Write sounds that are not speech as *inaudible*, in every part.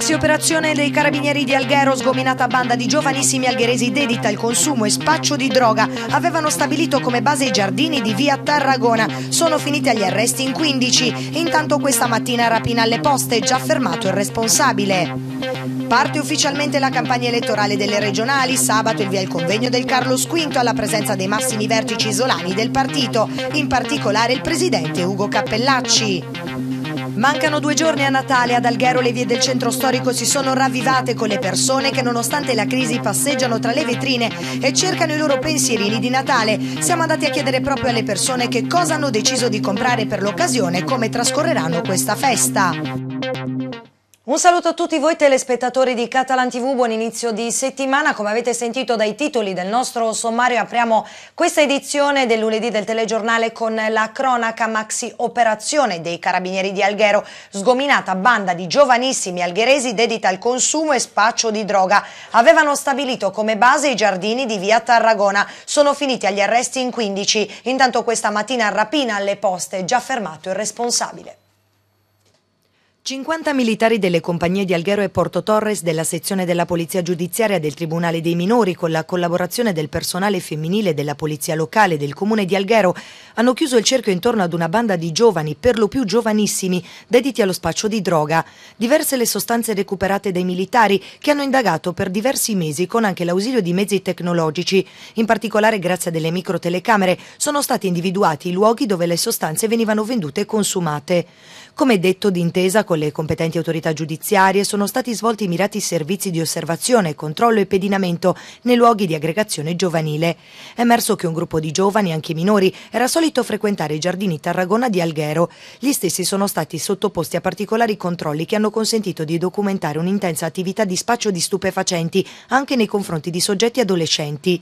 Maxi operazione dei carabinieri di Alghero, sgominata banda di giovanissimi algheresi dedita al consumo e spaccio di droga, avevano stabilito come base i giardini di via Tarragona. Sono finiti agli arresti in 15. Intanto questa mattina rapina alle poste, già fermato il responsabile. Parte ufficialmente la campagna elettorale delle regionali. Sabato il via il convegno del Carlo V alla presenza dei massimi vertici isolani del partito, in particolare il presidente Ugo Cappellacci. Mancano due giorni a Natale, ad Alghero le vie del centro storico si sono ravvivate con le persone che nonostante la crisi passeggiano tra le vetrine e cercano i loro pensierini di Natale. Siamo andati a chiedere proprio alle persone che cosa hanno deciso di comprare per l'occasione e come trascorreranno questa festa. Un saluto a tutti voi telespettatori di Catalan TV, buon inizio di settimana. Come avete sentito dai titoli del nostro sommario, apriamo questa edizione del lunedì del telegiornale con la cronaca maxi operazione dei carabinieri di Alghero, sgominata banda di giovanissimi algheresi dedita al consumo e spaccio di droga. Avevano stabilito come base i giardini di via Tarragona. Sono finiti agli arresti in 15. Intanto questa mattina rapina alle poste, già fermato il responsabile. 50 militari delle compagnie di Alghero e Porto Torres della sezione della Polizia Giudiziaria del Tribunale dei Minori con la collaborazione del personale femminile della Polizia Locale del Comune di Alghero hanno chiuso il cerchio intorno ad una banda di giovani, per lo più giovanissimi, dediti allo spaccio di droga. Diverse le sostanze recuperate dai militari che hanno indagato per diversi mesi con anche l'ausilio di mezzi tecnologici. In particolare grazie a delle microtelecamere sono stati individuati i luoghi dove le sostanze venivano vendute e consumate. Come detto, d'intesa con le competenti autorità giudiziarie sono stati svolti mirati servizi di osservazione, controllo e pedinamento nei luoghi di aggregazione giovanile. È emerso che un gruppo di giovani, anche minori, era solito frequentare i giardini Tarragona di Alghero. Gli stessi sono stati sottoposti a particolari controlli che hanno consentito di documentare un'intensa attività di spaccio di stupefacenti anche nei confronti di soggetti adolescenti.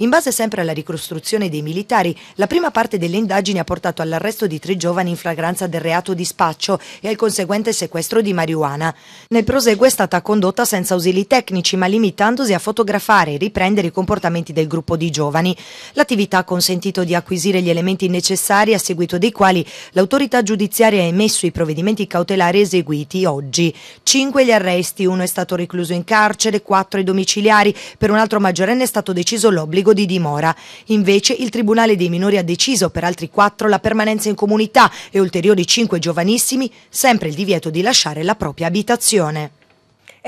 In base sempre alla ricostruzione dei militari, la prima parte delle indagini ha portato all'arresto di tre giovani in flagranza del reato di spaccio e al conseguente sequestro di marijuana. Nel prosegue è stata condotta senza ausili tecnici, ma limitandosi a fotografare e riprendere i comportamenti del gruppo di giovani. L'attività ha consentito di acquisire gli elementi necessari a seguito dei quali l'autorità giudiziaria ha emesso i provvedimenti cautelari eseguiti oggi. Cinque gli arresti, uno è stato recluso in carcere, quattro i domiciliari, per un altro maggiorenne è stato deciso l'obbligo obbligo di dimora. Invece il Tribunale dei minori ha deciso per altri quattro la permanenza in comunità e ulteriori cinque giovanissimi sempre il divieto di lasciare la propria abitazione.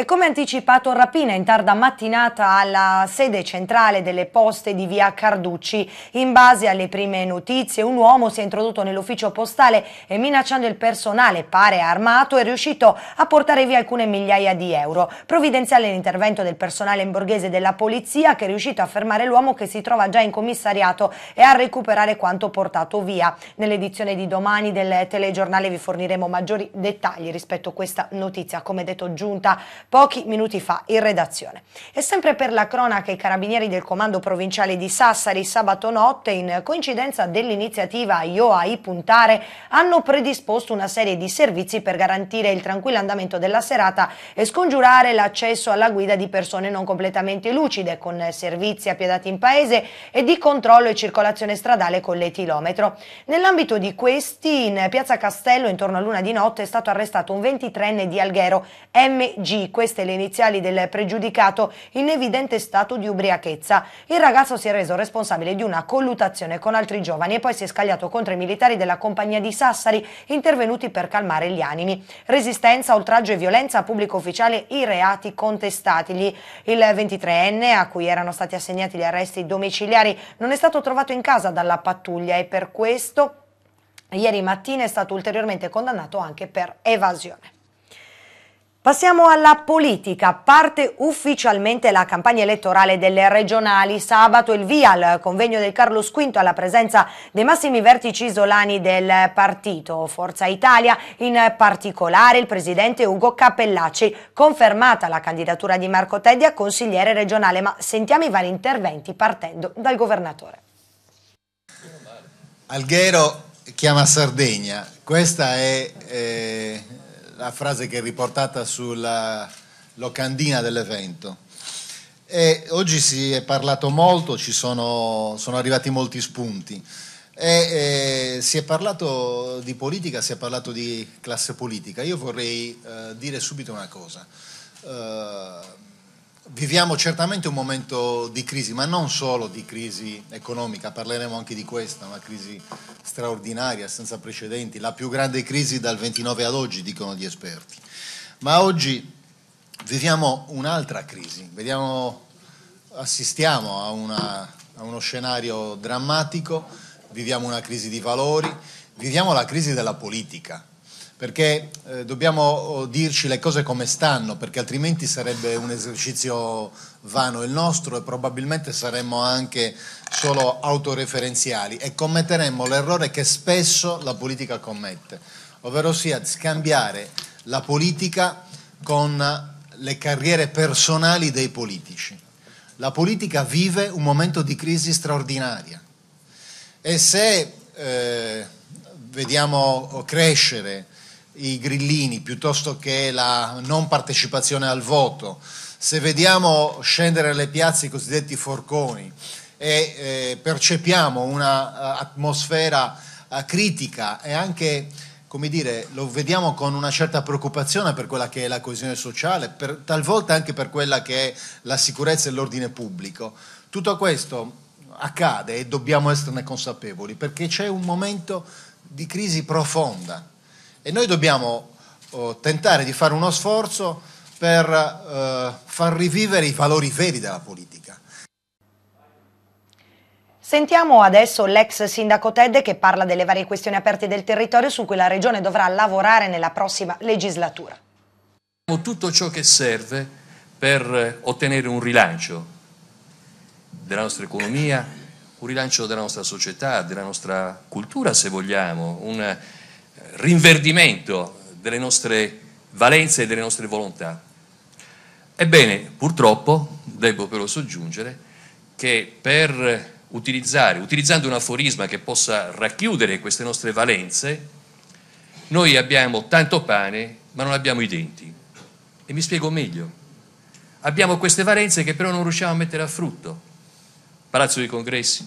E come anticipato rapina in tarda mattinata alla sede centrale delle poste di via Carducci. In base alle prime notizie un uomo si è introdotto nell'ufficio postale e minacciando il personale pare armato è riuscito a portare via alcune migliaia di euro. Provvidenziale l'intervento del personale imborghese della polizia che è riuscito a fermare l'uomo che si trova già in commissariato e a recuperare quanto portato via. Nell'edizione di domani del telegiornale vi forniremo maggiori dettagli rispetto a questa notizia come detto giunta pochi minuti fa in redazione. E sempre per la cronaca i carabinieri del comando provinciale di Sassari sabato notte in coincidenza dell'iniziativa IOAI puntare hanno predisposto una serie di servizi per garantire il tranquillo andamento della serata e scongiurare l'accesso alla guida di persone non completamente lucide con servizi appiedati in paese e di controllo e circolazione stradale con l'etilometro. Nell'ambito di questi in Piazza Castello intorno a luna di notte è stato arrestato un 23enne di Alghero MG queste le iniziali del pregiudicato, in evidente stato di ubriachezza. Il ragazzo si è reso responsabile di una colluttazione con altri giovani e poi si è scagliato contro i militari della compagnia di Sassari, intervenuti per calmare gli animi. Resistenza, oltraggio e violenza a pubblico ufficiale, i reati contestati. Il 23enne, a cui erano stati assegnati gli arresti domiciliari, non è stato trovato in casa dalla pattuglia e per questo ieri mattina è stato ulteriormente condannato anche per evasione. Passiamo alla politica. Parte ufficialmente la campagna elettorale delle regionali. Sabato il via al convegno del Carlo V alla presenza dei massimi vertici isolani del partito. Forza Italia, in particolare il presidente Ugo Capellacci. Confermata la candidatura di Marco Teddi a consigliere regionale, ma sentiamo i vari interventi partendo dal governatore. Alghero chiama Sardegna. Questa è... Eh la frase che è riportata sulla locandina dell'evento. E oggi si è parlato molto, ci sono, sono arrivati molti spunti. E, e, si è parlato di politica, si è parlato di classe politica. Io vorrei eh, dire subito una cosa. Eh, Viviamo certamente un momento di crisi, ma non solo di crisi economica, parleremo anche di questa, una crisi straordinaria, senza precedenti, la più grande crisi dal 29 ad oggi, dicono gli esperti. Ma oggi viviamo un'altra crisi, Vediamo, assistiamo a, una, a uno scenario drammatico, viviamo una crisi di valori, viviamo la crisi della politica perché eh, dobbiamo oh, dirci le cose come stanno, perché altrimenti sarebbe un esercizio vano il nostro e probabilmente saremmo anche solo autoreferenziali e commetteremmo l'errore che spesso la politica commette, ovvero sia scambiare la politica con le carriere personali dei politici. La politica vive un momento di crisi straordinaria e se eh, vediamo crescere i grillini piuttosto che la non partecipazione al voto, se vediamo scendere le piazze i cosiddetti forconi e eh, percepiamo un'atmosfera eh, uh, eh, critica e anche come dire, lo vediamo con una certa preoccupazione per quella che è la coesione sociale, per, talvolta anche per quella che è la sicurezza e l'ordine pubblico. Tutto questo accade e dobbiamo esserne consapevoli perché c'è un momento di crisi profonda e noi dobbiamo oh, tentare di fare uno sforzo per eh, far rivivere i valori veri della politica. Sentiamo adesso l'ex sindaco Ted che parla delle varie questioni aperte del territorio su cui la Regione dovrà lavorare nella prossima legislatura. Tutto ciò che serve per eh, ottenere un rilancio della nostra economia, un rilancio della nostra società, della nostra cultura se vogliamo, un rilancio rinverdimento delle nostre valenze e delle nostre volontà. Ebbene, purtroppo, devo però soggiungere che per utilizzare, utilizzando un aforisma che possa racchiudere queste nostre valenze, noi abbiamo tanto pane ma non abbiamo i denti. E mi spiego meglio. Abbiamo queste valenze che però non riusciamo a mettere a frutto. Palazzo dei Congressi,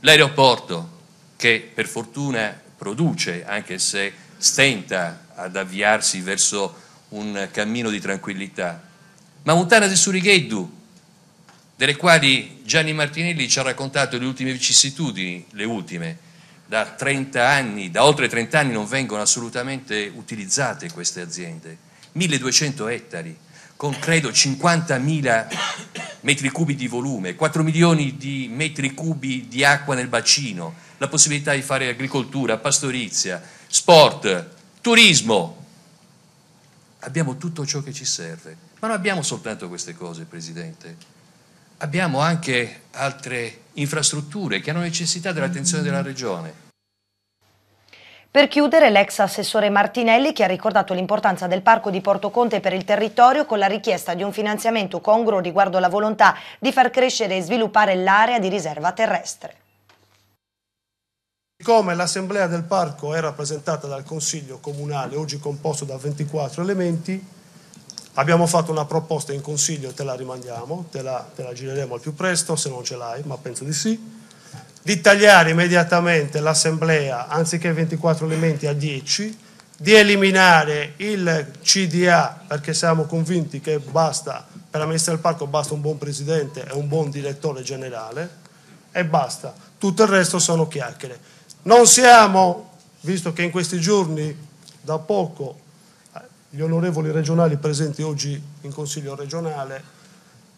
l'aeroporto che per fortuna produce, anche se stenta ad avviarsi verso un cammino di tranquillità. Ma di Surigheddu, delle quali Gianni Martinelli ci ha raccontato le ultime vicissitudini, le ultime, da 30 anni, da oltre 30 anni non vengono assolutamente utilizzate queste aziende, 1200 ettari, con credo 50.000 metri cubi di volume, 4 milioni di metri cubi di acqua nel bacino, la possibilità di fare agricoltura, pastorizia, sport, turismo. Abbiamo tutto ciò che ci serve, ma non abbiamo soltanto queste cose, Presidente. Abbiamo anche altre infrastrutture che hanno necessità dell'attenzione della Regione per chiudere, l'ex assessore Martinelli che ha ricordato l'importanza del parco di Porto Conte per il territorio con la richiesta di un finanziamento congruo riguardo la volontà di far crescere e sviluppare l'area di riserva terrestre. Siccome l'assemblea del parco è rappresentata dal Consiglio Comunale, oggi composto da 24 elementi, abbiamo fatto una proposta in Consiglio, te la rimandiamo, te la, te la gireremo al più presto, se non ce l'hai, ma penso di sì, di tagliare immediatamente l'assemblea anziché 24 elementi a 10, di eliminare il CDA perché siamo convinti che basta, per amministrare il parco basta un buon presidente e un buon direttore generale e basta, tutto il resto sono chiacchiere. Non siamo, visto che in questi giorni da poco gli onorevoli regionali presenti oggi in Consiglio regionale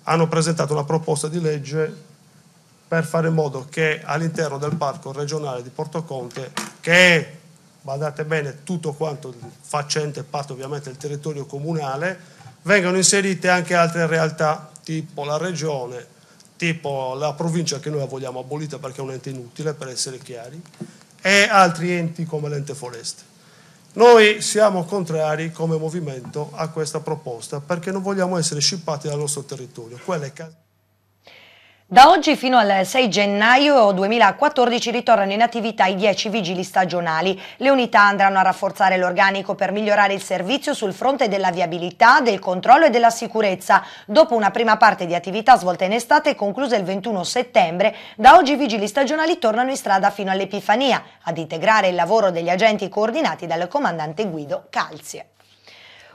hanno presentato una proposta di legge per fare in modo che all'interno del parco regionale di Porto Conte, che è, badate bene, tutto quanto facente parte ovviamente del territorio comunale, vengano inserite anche altre realtà tipo la regione, tipo la provincia che noi vogliamo abolita perché è un ente inutile, per essere chiari, e altri enti come l'ente foreste. Noi siamo contrari come movimento a questa proposta perché non vogliamo essere scippati dal nostro territorio. Da oggi fino al 6 gennaio 2014 ritornano in attività i 10 vigili stagionali. Le unità andranno a rafforzare l'organico per migliorare il servizio sul fronte della viabilità, del controllo e della sicurezza. Dopo una prima parte di attività svolta in estate e conclusa il 21 settembre, da oggi i vigili stagionali tornano in strada fino all'Epifania ad integrare il lavoro degli agenti coordinati dal comandante Guido Calzie.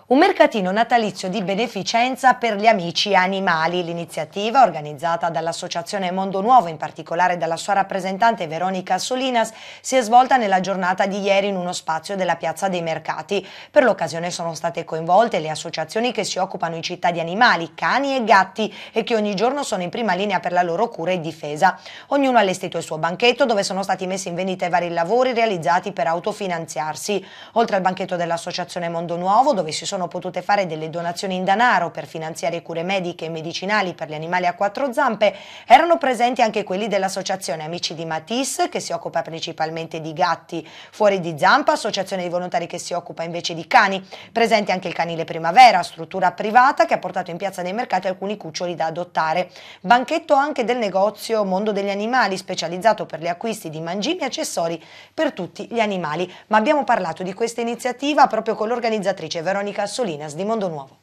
Un mercatino natalizio di beneficenza per gli amici animali. L'iniziativa, organizzata dall'Associazione Mondo Nuovo, in particolare dalla sua rappresentante Veronica Solinas, si è svolta nella giornata di ieri in uno spazio della Piazza dei Mercati. Per l'occasione sono state coinvolte le associazioni che si occupano in città di animali, cani e gatti e che ogni giorno sono in prima linea per la loro cura e difesa. Ognuno ha allestito il suo banchetto dove sono stati messi in vendita i vari lavori realizzati per autofinanziarsi. Oltre al banchetto dell'Associazione Mondo Nuovo, dove si sono sono potute fare delle donazioni in danaro per finanziare cure mediche e medicinali per gli animali a quattro zampe, erano presenti anche quelli dell'associazione Amici di Matisse che si occupa principalmente di gatti fuori di zampa, associazione di volontari che si occupa invece di cani, presente anche il Canile Primavera, struttura privata che ha portato in piazza dei mercati alcuni cuccioli da adottare, banchetto anche del negozio Mondo degli Animali specializzato per gli acquisti di mangimi e accessori per tutti gli animali. Ma abbiamo parlato di questa iniziativa proprio con l'organizzatrice Veronica Solinas di Mondo Nuovo.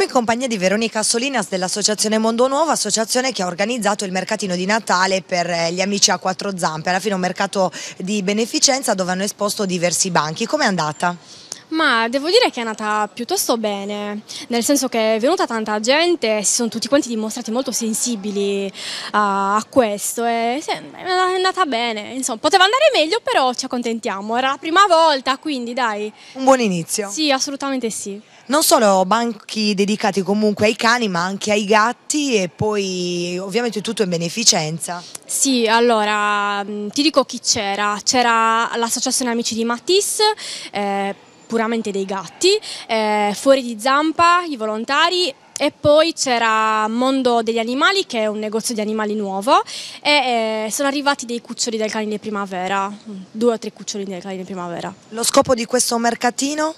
In compagnia di Veronica Solinas dell'Associazione Mondo Nuovo, associazione che ha organizzato il mercatino di Natale per eh, gli amici a quattro zampe, alla fine un mercato di beneficenza dove hanno esposto diversi banchi. Com'è andata? Ma devo dire che è nata piuttosto bene, nel senso che è venuta tanta gente, e si sono tutti quanti dimostrati molto sensibili a, a questo e sì, è andata bene, insomma, poteva andare meglio però ci accontentiamo, era la prima volta quindi dai. Un buon inizio. Sì, assolutamente sì non solo banchi dedicati comunque ai cani ma anche ai gatti e poi ovviamente tutto in beneficenza. Sì, allora ti dico chi c'era, c'era l'associazione Amici di Matisse, eh, puramente dei gatti, eh, Fuori di Zampa, i volontari e poi c'era Mondo degli Animali che è un negozio di animali nuovo e eh, sono arrivati dei cuccioli del cane di primavera, due o tre cuccioli del cane di primavera. Lo scopo di questo mercatino?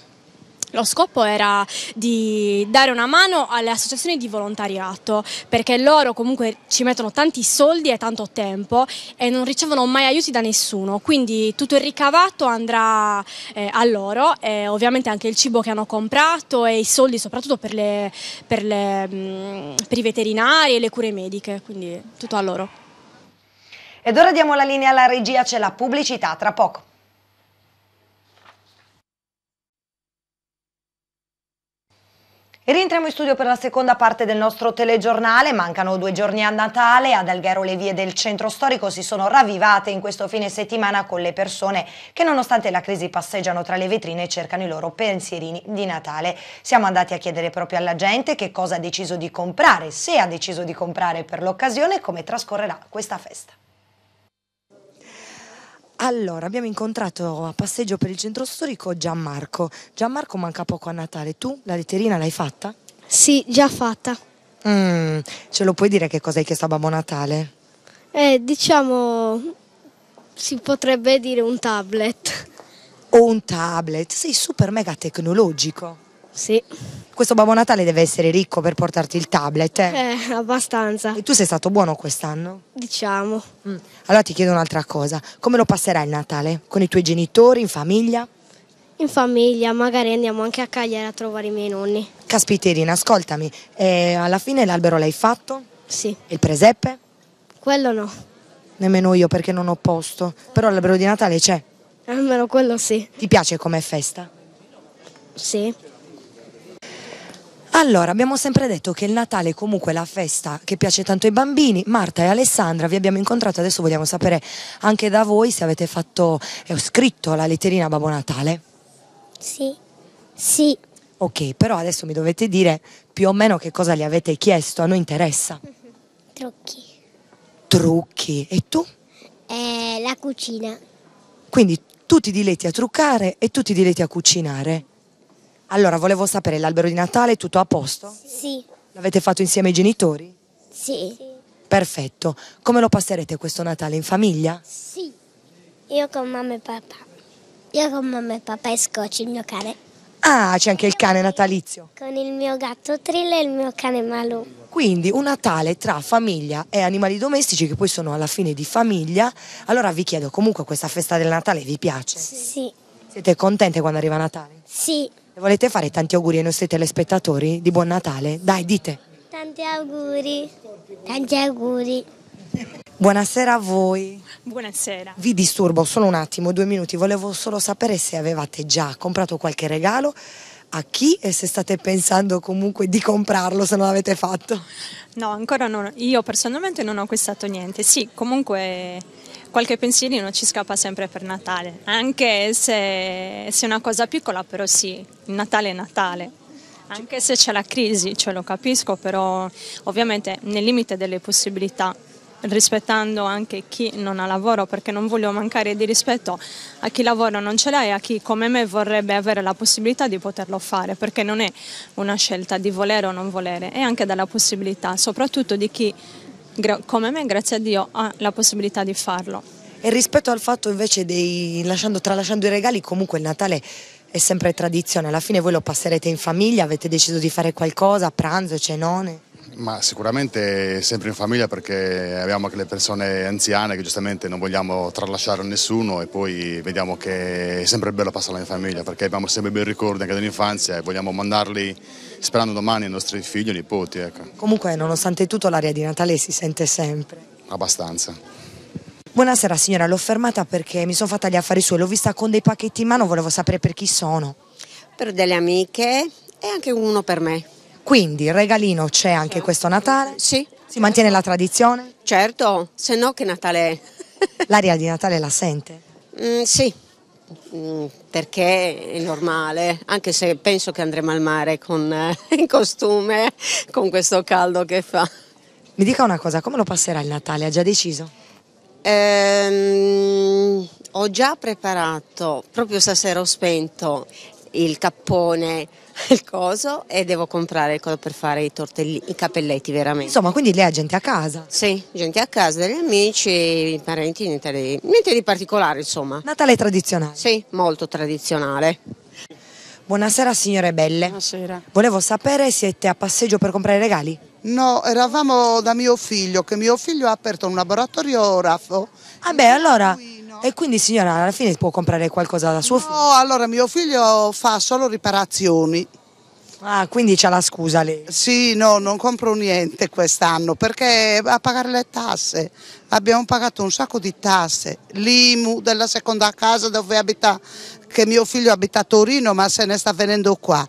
Lo scopo era di dare una mano alle associazioni di volontariato perché loro comunque ci mettono tanti soldi e tanto tempo e non ricevono mai aiuti da nessuno, quindi tutto il ricavato andrà eh, a loro e ovviamente anche il cibo che hanno comprato e i soldi soprattutto per, le, per, le, mm, per i veterinari e le cure mediche, quindi tutto a loro. Ed ora diamo la linea alla regia, c'è la pubblicità, tra poco. Rientriamo in studio per la seconda parte del nostro telegiornale, mancano due giorni a Natale, ad Alghero le vie del centro storico si sono ravvivate in questo fine settimana con le persone che nonostante la crisi passeggiano tra le vetrine e cercano i loro pensierini di Natale. Siamo andati a chiedere proprio alla gente che cosa ha deciso di comprare, se ha deciso di comprare per l'occasione e come trascorrerà questa festa. Allora, abbiamo incontrato a passeggio per il centro storico Gianmarco. Gianmarco manca poco a Natale. Tu la letterina l'hai fatta? Sì, già fatta. Mm, ce lo puoi dire che cosa hai chiesto a Babbo Natale? Eh, diciamo, si potrebbe dire un tablet. O un tablet, sei super mega tecnologico. Sì. Questo Babbo Natale deve essere ricco per portarti il tablet. Eh, eh abbastanza. E tu sei stato buono quest'anno? Diciamo. Mm. Allora ti chiedo un'altra cosa. Come lo passerai il Natale? Con i tuoi genitori, in famiglia? In famiglia, magari andiamo anche a Cagliari a trovare i miei nonni. Caspiterina, ascoltami, eh, alla fine l'albero l'hai fatto? Sì. E il presepe? Quello no. Nemmeno io perché non ho posto, però l'albero di Natale c'è. Almeno eh, quello sì. Ti piace come festa? Sì. Allora, abbiamo sempre detto che il Natale è comunque la festa che piace tanto ai bambini. Marta e Alessandra vi abbiamo incontrato, adesso vogliamo sapere anche da voi se avete fatto ho eh, scritto la letterina a Babbo Natale. Sì. Sì. Ok, però adesso mi dovete dire più o meno che cosa gli avete chiesto, a noi interessa. Trucchi. Trucchi. E tu? Eh, la cucina. Quindi tu ti diletti a truccare e tu ti diletti a cucinare. Allora, volevo sapere, l'albero di Natale è tutto a posto? Sì. L'avete fatto insieme ai genitori? Sì. Perfetto. Come lo passerete questo Natale? In famiglia? Sì. Io con mamma e papà. Io con mamma e papà e Scotch, il mio cane. Ah, c'è anche il cane natalizio. Con il mio gatto Trill e il mio cane Malù. Quindi un Natale tra famiglia e animali domestici che poi sono alla fine di famiglia. Allora vi chiedo, comunque questa festa del Natale vi piace? Sì. Siete contente quando arriva Natale? Sì. Volete fare tanti auguri ai nostri telespettatori di Buon Natale? Dai, dite. Tanti auguri. Tanti auguri. Buonasera a voi. Buonasera. Vi disturbo solo un attimo, due minuti. Volevo solo sapere se avevate già comprato qualche regalo a chi e se state pensando comunque di comprarlo se non l'avete fatto? No, ancora non, io personalmente non ho acquistato niente, sì, comunque qualche pensierino ci scappa sempre per Natale, anche se, se è una cosa piccola, però sì, Natale è Natale, anche se c'è la crisi, ce lo capisco, però ovviamente nel limite delle possibilità rispettando anche chi non ha lavoro, perché non voglio mancare di rispetto a chi lavoro non ce l'ha e a chi come me vorrebbe avere la possibilità di poterlo fare, perché non è una scelta di volere o non volere, è anche della possibilità, soprattutto di chi come me, grazie a Dio, ha la possibilità di farlo. E rispetto al fatto invece dei, lasciando, tralasciando i regali, comunque il Natale è sempre tradizione, alla fine voi lo passerete in famiglia, avete deciso di fare qualcosa, pranzo, cenone? Ma sicuramente sempre in famiglia perché abbiamo anche le persone anziane che giustamente non vogliamo tralasciare nessuno e poi vediamo che è sempre bello passare in famiglia perché abbiamo sempre bei ricordi anche dell'infanzia e vogliamo mandarli sperando domani ai nostri figli e nipoti. Ecco. Comunque nonostante tutto l'aria di Natale si sente sempre. Abbastanza. Buonasera signora, l'ho fermata perché mi sono fatta gli affari suoi, l'ho vista con dei pacchetti in mano, volevo sapere per chi sono. Per delle amiche e anche uno per me. Quindi il regalino c'è anche certo. questo Natale? Sì. Si mantiene la tradizione? Certo, se no che Natale è? *laughs* L'aria di Natale la sente? Mm, sì, mm, perché è normale, anche se penso che andremo al mare con, eh, *laughs* in costume, con questo caldo che fa. Mi dica una cosa, come lo passerà il Natale? Ha già deciso? Ehm, ho già preparato, proprio stasera ho spento il cappone il coso e devo comprare il per fare i, i capelletti veramente. Insomma, quindi lei ha gente a casa? Sì, gente a casa, degli amici, i parenti, niente di, niente di particolare insomma. Natale tradizionale? Sì, molto tradizionale. Buonasera signore belle. Buonasera. Volevo sapere, siete a passeggio per comprare regali? No, eravamo da mio figlio, che mio figlio ha aperto un laboratorio orafo. Vabbè, ah allora... Cui e quindi signora alla fine può comprare qualcosa da suo figlio? No, allora mio figlio fa solo riparazioni. Ah, quindi c'ha la scusa lei. Sì, no, non compro niente quest'anno perché a pagare le tasse. Abbiamo pagato un sacco di tasse. L'IMU della seconda casa dove abita, che mio figlio abita a Torino, ma se ne sta venendo qua.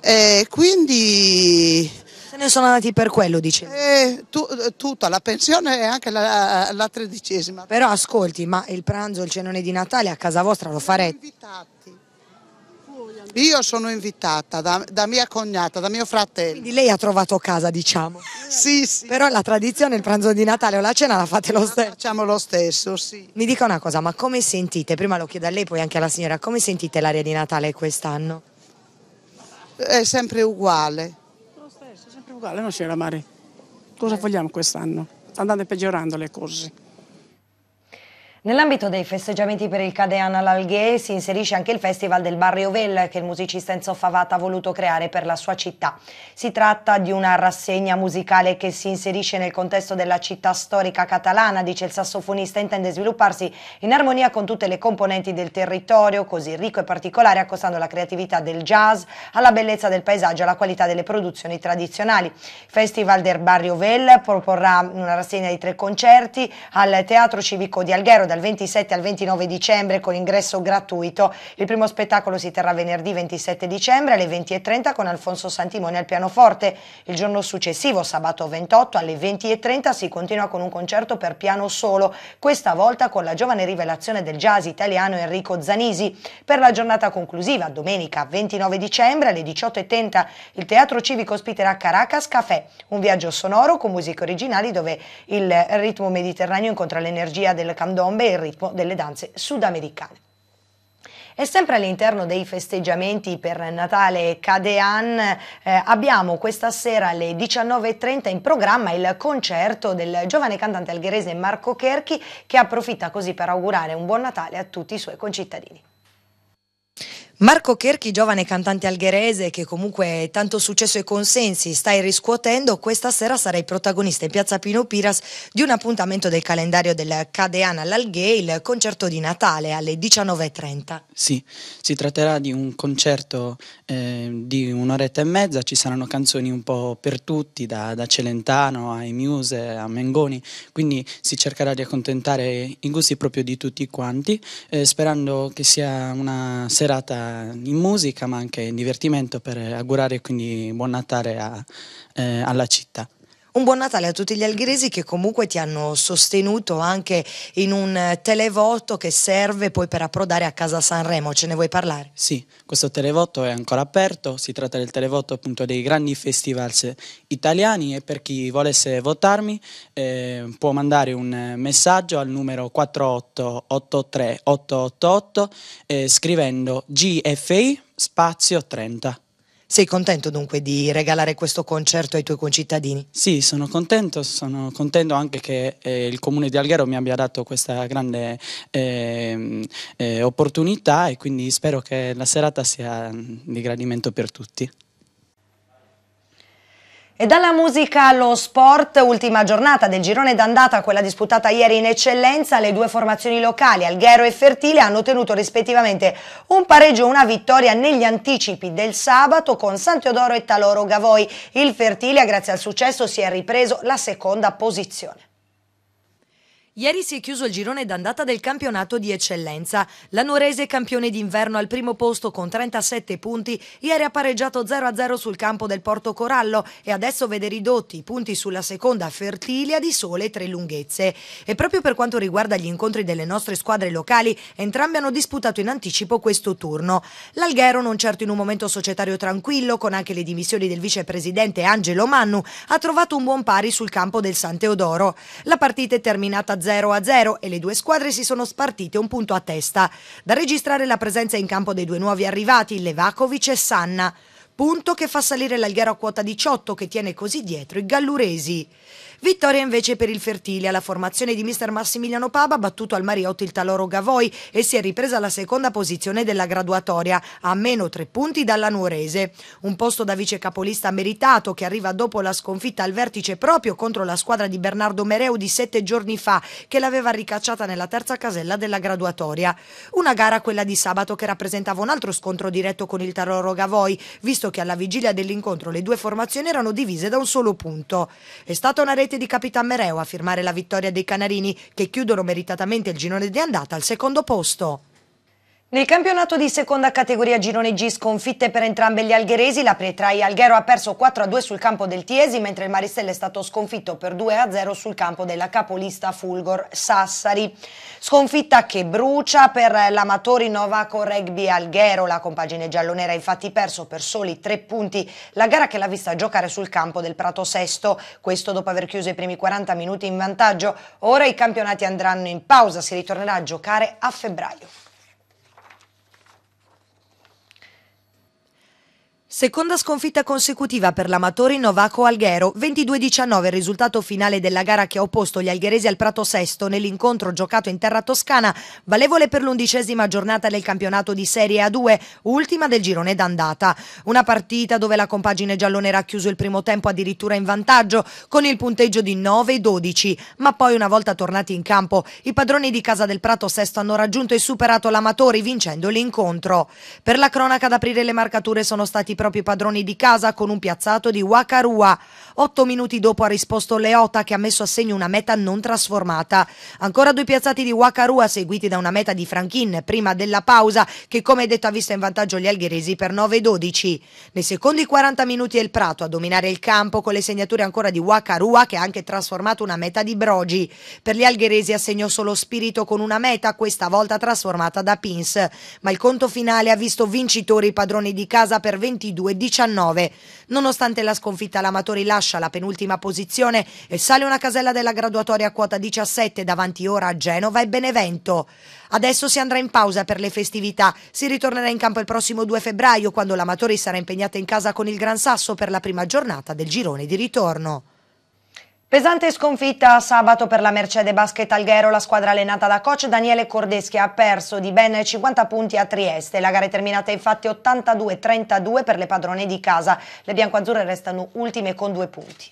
E eh, quindi ne sono andati per quello, dicevi. Eh, tu, eh, tutta, la pensione e anche la, la, tredicesima. Però ascolti, ma il pranzo, il cenone di Natale a casa vostra lo farete? Invitati. Io sono invitata da, da, mia cognata, da mio fratello. Quindi lei ha trovato casa, diciamo. sì, sì. Però la tradizione, il pranzo di Natale o la cena la fate lo stesso. facciamo lo stesso, sì. Mi dica una cosa, ma come sentite, prima lo chiedo a lei poi anche alla signora, come sentite l'aria di Natale quest'anno? È sempre uguale Portogallo non c'era era male. Cosa eh. vogliamo quest'anno? Stanno andando peggiorando le cose. Nell'ambito dei festeggiamenti per il Cadean all'Alghè si inserisce anche il Festival del Barrio Vel che il musicista Enzo Favata ha voluto creare per la sua città. Si tratta di una rassegna musicale che si inserisce nel contesto della città storica catalana, dice il sassofonista, intende svilupparsi in armonia con tutte le componenti del territorio, così ricco e particolare, accostando la creatività del jazz alla bellezza del paesaggio e alla qualità delle produzioni tradizionali. Festival del Barrio Vel proporrà una rassegna di tre concerti al Teatro Civico di Alghero dal 27 al 29 dicembre con ingresso gratuito. Il primo spettacolo si terrà venerdì 27 dicembre alle 20.30 con Alfonso Santimoni al pianoforte. Il giorno successivo, sabato 28 alle 20.30, si continua con un concerto per piano solo, questa volta con la giovane rivelazione del jazz italiano Enrico Zanisi. Per la giornata conclusiva, domenica 29 dicembre alle 18.30, il Teatro Civico ospiterà Caracas Café, un viaggio sonoro con musiche originali dove il ritmo mediterraneo incontra l'energia del candombe cambia il ritmo delle danze sudamericane. E sempre all'interno dei festeggiamenti per Natale e Cadean eh, abbiamo questa sera alle 19.30 in programma il concerto del giovane cantante algherese Marco Kerchi che approfitta così per augurare un buon Natale a tutti i suoi concittadini. Marco Kerchi, giovane cantante algherese che comunque tanto successo e consensi stai riscuotendo, questa sera sarai protagonista in piazza Pino Piras di un appuntamento del calendario del Cadeana all'Alghè, concerto di Natale alle 19.30. Sì, si tratterà di un concerto eh, di un'oretta e mezza, ci saranno canzoni un po' per tutti, da, da Celentano ai Muse a Mengoni, quindi si cercherà di accontentare i gusti proprio di tutti quanti, eh, sperando che sia una serata eh, in musica ma anche in divertimento per augurare quindi buon Natale a, eh, alla città. Un buon Natale a tutti gli alghiresi che comunque ti hanno sostenuto anche in un eh, televoto che serve poi per approdare a Casa Sanremo, ce ne vuoi parlare? Sì, questo televoto è ancora aperto, si tratta del televoto appunto dei grandi festival italiani e per chi volesse votarmi eh, può mandare un eh, messaggio al numero 4883888 eh, scrivendo GFI spazio 30. Sei contento dunque di regalare questo concerto ai tuoi concittadini? Sì, sono contento, sono contento anche che eh, il comune di Alghero mi abbia dato questa grande eh, eh, opportunità e quindi spero che la serata sia mm, di gradimento per tutti. E dalla musica allo sport, ultima giornata del girone d'andata, quella disputata ieri in eccellenza, le due formazioni locali, Alghero e Fertile, hanno ottenuto rispettivamente un pareggio e una vittoria negli anticipi del sabato con Sant'Eodoro e Taloro Gavoi. Il Fertile, grazie al successo, si è ripreso la seconda posizione. Ieri si è chiuso il girone d'andata del campionato di eccellenza. L'Anurese, campione d'inverno al primo posto con 37 punti, ieri ha pareggiato 0-0 sul campo del Porto Corallo e adesso vede ridotti i punti sulla seconda Fertilia di sole tre lunghezze. E proprio per quanto riguarda gli incontri delle nostre squadre locali, entrambi hanno disputato in anticipo questo turno. L'Alghero, non certo in un momento societario tranquillo, con anche le dimissioni del vicepresidente Angelo Mannu, ha trovato un buon pari sul campo del San Teodoro. La partita è terminata 0 0 0 a 0 e le due squadre si sono spartite un punto a testa. Da registrare la presenza in campo dei due nuovi arrivati, Levakovic e Sanna punto che fa salire l'Alghero a quota 18 che tiene così dietro i galluresi. Vittoria invece per il Fertile alla formazione di mister Massimiliano Paba ha battuto al Mariotti il Taloro Gavoi e si è ripresa la seconda posizione della graduatoria a meno tre punti dalla Nuorese. Un posto da vice capolista meritato che arriva dopo la sconfitta al vertice proprio contro la squadra di Bernardo Mereu di sette giorni fa che l'aveva ricacciata nella terza casella della graduatoria. Una gara quella di sabato che rappresentava un altro scontro diretto con il Taloro Gavoi visto che alla vigilia dell'incontro le due formazioni erano divise da un solo punto. È stata una rete rete di Capitan Mereo a firmare la vittoria dei Canarini che chiudono meritatamente il girone di andata al secondo posto. Nel campionato di seconda categoria Girone G sconfitte per entrambe gli algheresi, la Pretrai Alghero ha perso 4-2 sul campo del Tiesi, mentre il Maristella è stato sconfitto per 2-0 sul campo della capolista Fulgor Sassari. Sconfitta che brucia per l'Amatori Novaco Rugby Alghero, la compagine giallonera ha infatti perso per soli 3 punti la gara che l'ha vista giocare sul campo del Prato Sesto, questo dopo aver chiuso i primi 40 minuti in vantaggio. Ora i campionati andranno in pausa, si ritornerà a giocare a febbraio. Seconda sconfitta consecutiva per l'amatori Novaco Alghero, 22-19 il risultato finale della gara che ha opposto gli algheresi al Prato Sesto nell'incontro giocato in terra toscana, valevole per l'undicesima giornata del campionato di Serie A2, ultima del girone d'andata. Una partita dove la compagine giallonera ha chiuso il primo tempo addirittura in vantaggio con il punteggio di 9-12, ma poi una volta tornati in campo i padroni di casa del Prato Sesto hanno raggiunto e superato l'amatori vincendo l'incontro. Per la cronaca ad aprire le marcature sono stati propri padroni di casa con un piazzato di Wakarua. Otto minuti dopo ha risposto Leota che ha messo a segno una meta non trasformata. Ancora due piazzati di Wakarua seguiti da una meta di Franchin prima della pausa che come detto ha visto in vantaggio gli algheresi per 9-12. Nei secondi 40 minuti è il Prato a dominare il campo con le segnature ancora di Wakarua che ha anche trasformato una meta di Brogi. Per gli algheresi segno solo Spirito con una meta questa volta trasformata da Pins. Ma il conto finale ha visto vincitori i padroni di casa per 21 22-19. Nonostante la sconfitta, l'Amatori lascia la penultima posizione e sale una casella della graduatoria a quota 17 davanti ora a Genova e Benevento. Adesso si andrà in pausa per le festività. Si ritornerà in campo il prossimo 2 febbraio, quando l'Amatori sarà impegnata in casa con il Gran Sasso per la prima giornata del girone di ritorno. Pesante sconfitta sabato per la Mercedes Basket Alghero, la squadra allenata da coach Daniele Cordeschi ha perso di ben 50 punti a Trieste. La gara è terminata infatti 82-32 per le padrone di casa. Le biancoazzurre restano ultime con due punti.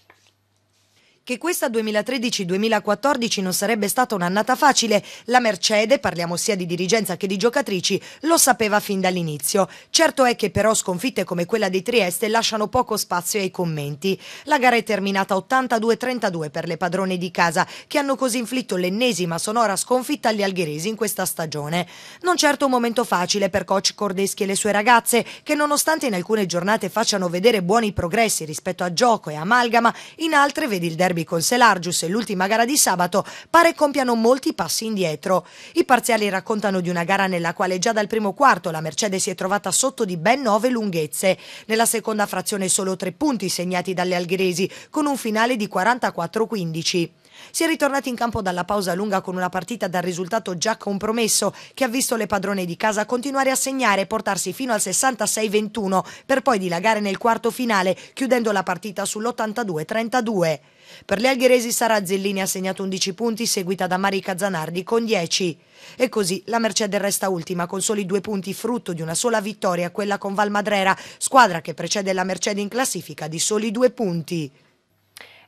Che questa 2013-2014 non sarebbe stata un'annata facile, la Mercedes, parliamo sia di dirigenza che di giocatrici, lo sapeva fin dall'inizio. Certo è che però sconfitte come quella di Trieste lasciano poco spazio ai commenti. La gara è terminata 82-32 per le padrone di casa, che hanno così inflitto l'ennesima sonora sconfitta agli algheresi in questa stagione. Non certo un momento facile per coach Cordeschi e le sue ragazze, che nonostante in alcune giornate facciano vedere buoni progressi rispetto a gioco e amalgama, in altre vedi il derby Derby con Selargius e l'ultima gara di sabato pare compiano molti passi indietro. I parziali raccontano di una gara nella quale già dal primo quarto la Mercedes si è trovata sotto di ben nove lunghezze. Nella seconda frazione solo tre punti segnati dalle Algheresi con un finale di 44-15. Si è ritornati in campo dalla pausa lunga con una partita dal risultato già compromesso che ha visto le padrone di casa continuare a segnare e portarsi fino al 66-21 per poi dilagare nel quarto finale chiudendo la partita sull'82-32. Per le algheresi Sara Zellini ha segnato 11 punti, seguita da Mari Cazzanardi con 10. E così la Mercedes resta ultima con soli due punti frutto di una sola vittoria, quella con Valmadrera, squadra che precede la Mercedes in classifica di soli due punti.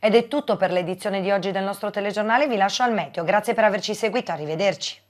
Ed è tutto per l'edizione di oggi del nostro telegiornale, vi lascio al meteo, grazie per averci seguito, arrivederci.